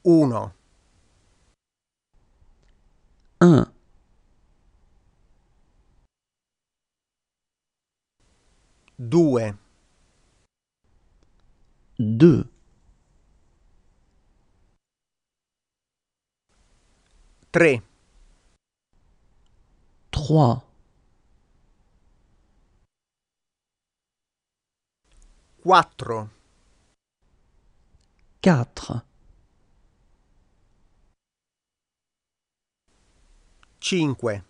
1 1 2 2 3 3 4 4 5 5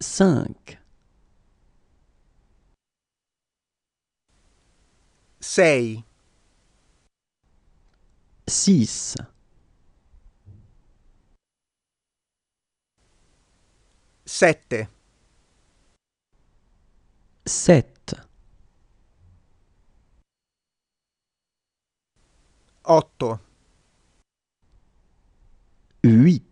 6 6 7 7 8 8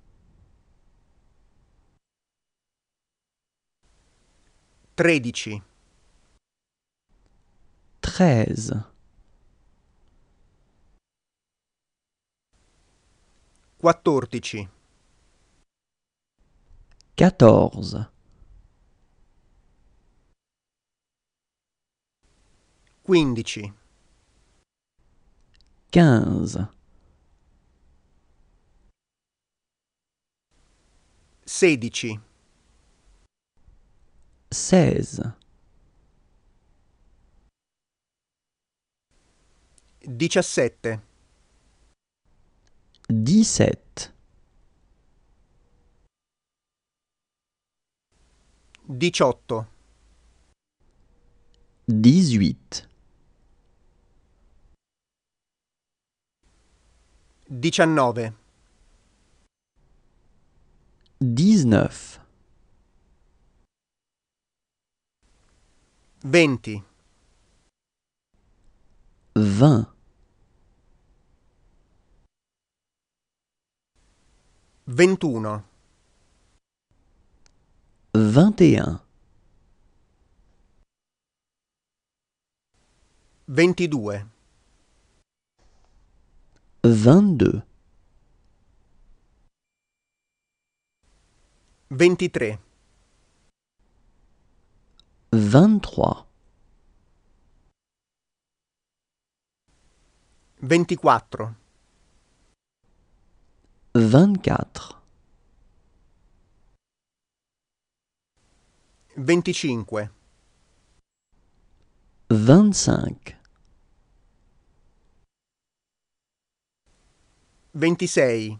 Tredici. Treize. Quattordici. Quatorze. Quindici. Quinze. Sedici seize. Diciassette. Dix-sept. Diciotto. Dix-huit. Diciannove. dix 20 20 21 21 22 22 23 vingt-trois. Ventiquattro. Vingt-quatre. Venticinque. Vingt-cinq. Ventisei.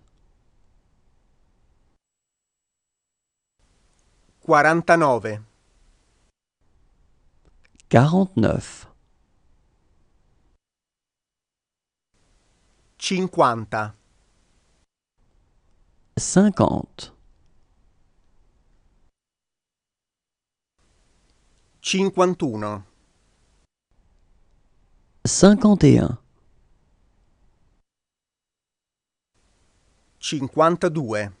49 49 50 50 51 51 52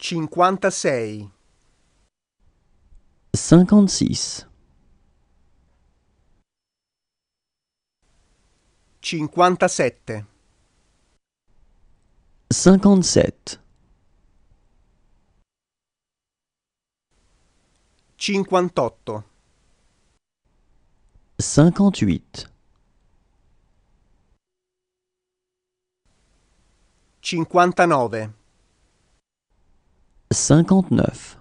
Cinquantasei. Cinquantasix. Cinquantasette. Cinquantasette. Cinquantotto. Cinquantotto. Cinquantanove. 59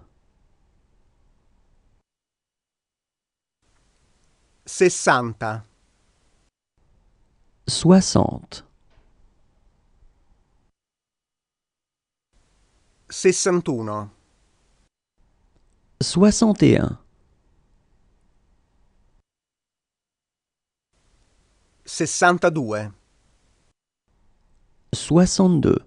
60 60 61 61 62 62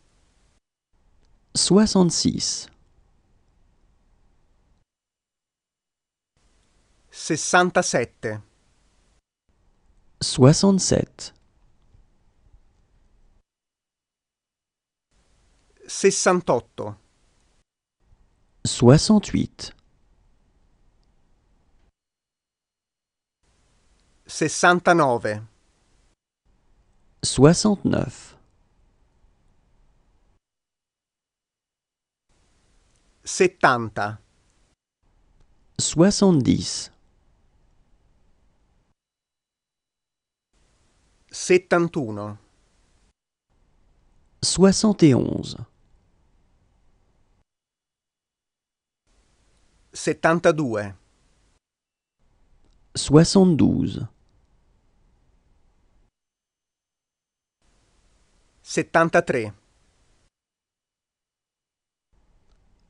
soixante-six. Seixante-sept. Soixante-sept. Soixante-huit. Soixante-neuf. 70 70 71 71 72 72 73